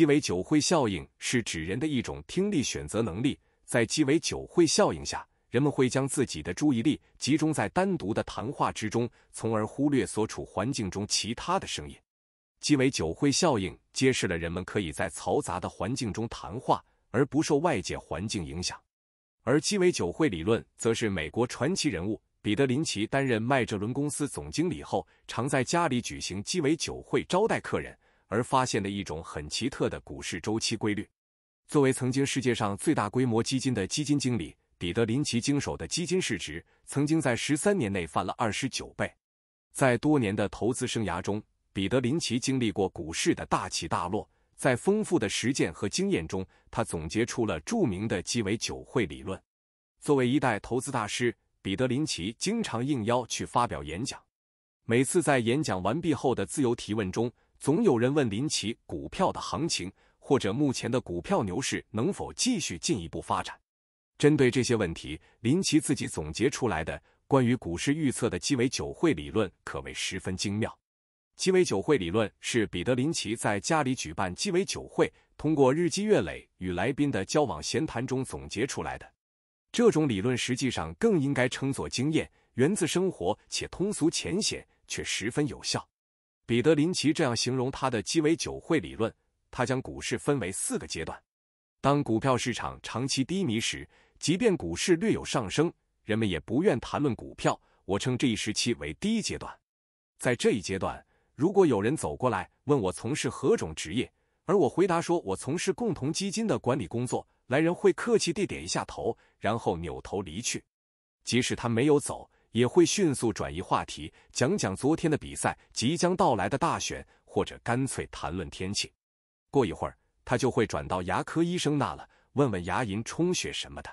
鸡尾酒会效应是指人的一种听力选择能力，在鸡尾酒会效应下，人们会将自己的注意力集中在单独的谈话之中，从而忽略所处环境中其他的声音。鸡尾酒会效应揭示了人们可以在嘈杂的环境中谈话而不受外界环境影响，而鸡尾酒会理论则是美国传奇人物彼得林奇担任麦哲伦公司总经理后，常在家里举行鸡尾酒会招待客人。而发现的一种很奇特的股市周期规律。作为曾经世界上最大规模基金的基金经理，彼得林奇经手的基金市值曾经在十三年内翻了二十九倍。在多年的投资生涯中，彼得林奇经历过股市的大起大落。在丰富的实践和经验中，他总结出了著名的鸡尾酒会理论。作为一代投资大师，彼得林奇经常应邀去发表演讲。每次在演讲完毕后的自由提问中。总有人问林奇股票的行情，或者目前的股票牛市能否继续进一步发展。针对这些问题，林奇自己总结出来的关于股市预测的鸡尾酒会理论可谓十分精妙。鸡尾酒会理论是彼得林奇在家里举办鸡尾酒会，通过日积月累与来宾的交往闲谈中总结出来的。这种理论实际上更应该称作经验，源自生活且通俗浅显，却十分有效。彼得林奇这样形容他的鸡尾酒会理论：他将股市分为四个阶段。当股票市场长期低迷时，即便股市略有上升，人们也不愿谈论股票。我称这一时期为第一阶段。在这一阶段，如果有人走过来问我从事何种职业，而我回答说我从事共同基金的管理工作，来人会客气地点一下头，然后扭头离去。即使他没有走。也会迅速转移话题，讲讲昨天的比赛，即将到来的大选，或者干脆谈论天气。过一会儿，他就会转到牙科医生那了，问问牙龈充血什么的。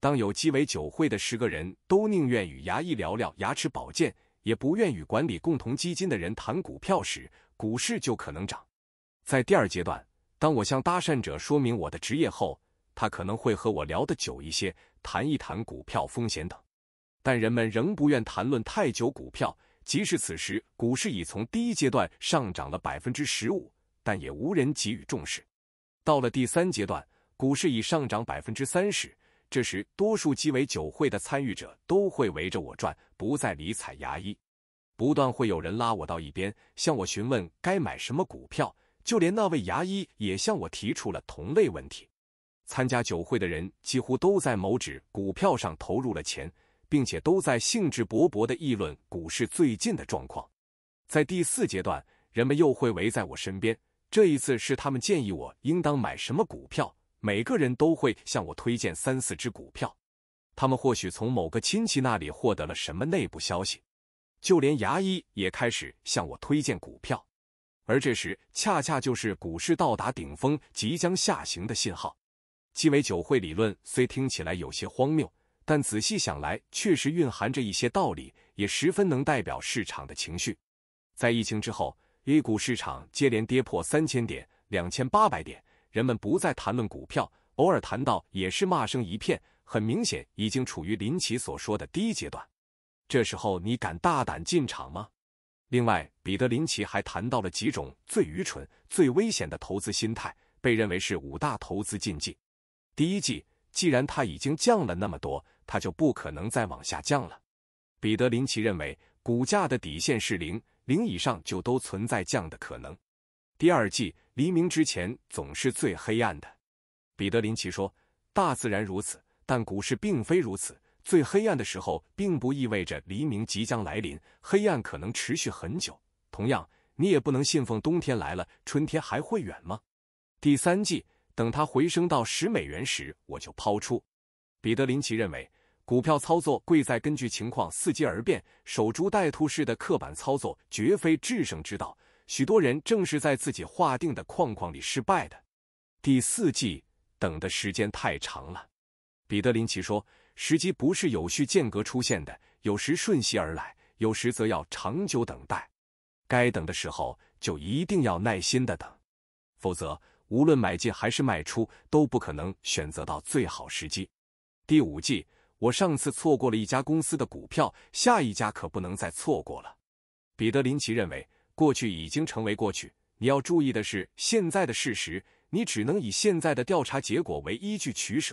当有鸡尾酒会的十个人都宁愿与牙医聊聊牙齿保健，也不愿与管理共同基金的人谈股票时，股市就可能涨。在第二阶段，当我向搭讪者说明我的职业后，他可能会和我聊得久一些，谈一谈股票风险等。但人们仍不愿谈论太久股票，即使此时股市已从第一阶段上涨了百分之十五，但也无人给予重视。到了第三阶段，股市已上涨百分之三十，这时多数鸡尾酒会的参与者都会围着我转，不再理睬牙医。不断会有人拉我到一边，向我询问该买什么股票。就连那位牙医也向我提出了同类问题。参加酒会的人几乎都在某只股票上投入了钱。并且都在兴致勃勃地议论股市最近的状况。在第四阶段，人们又会围在我身边。这一次是他们建议我应当买什么股票，每个人都会向我推荐三四只股票。他们或许从某个亲戚那里获得了什么内部消息，就连牙医也开始向我推荐股票。而这时，恰恰就是股市到达顶峰、即将下行的信号。鸡尾酒会理论虽听起来有些荒谬。但仔细想来，确实蕴含着一些道理，也十分能代表市场的情绪。在疫情之后，A 股市场接连跌破三千点、两千八百点，人们不再谈论股票，偶尔谈到也是骂声一片。很明显，已经处于林奇所说的第一阶段。这时候，你敢大胆进场吗？另外，彼得林奇还谈到了几种最愚蠢、最危险的投资心态，被认为是五大投资禁忌。第一忌：既然它已经降了那么多，它就不可能再往下降了。彼得林奇认为，股价的底线是零，零以上就都存在降的可能。第二季，黎明之前总是最黑暗的。彼得林奇说，大自然如此，但股市并非如此。最黑暗的时候并不意味着黎明即将来临，黑暗可能持续很久。同样，你也不能信奉冬天来了，春天还会远吗？第三季，等它回升到十美元时，我就抛出。彼得林奇认为，股票操作贵在根据情况伺机而变，守株待兔式的刻板操作绝非制胜之道。许多人正是在自己划定的框框里失败的。第四季等的时间太长了，彼得林奇说，时机不是有序间隔出现的，有时瞬息而来，有时则要长久等待。该等的时候就一定要耐心的等，否则无论买进还是卖出，都不可能选择到最好时机。第五季，我上次错过了一家公司的股票，下一家可不能再错过了。彼得林奇认为，过去已经成为过去，你要注意的是现在的事实，你只能以现在的调查结果为依据取舍。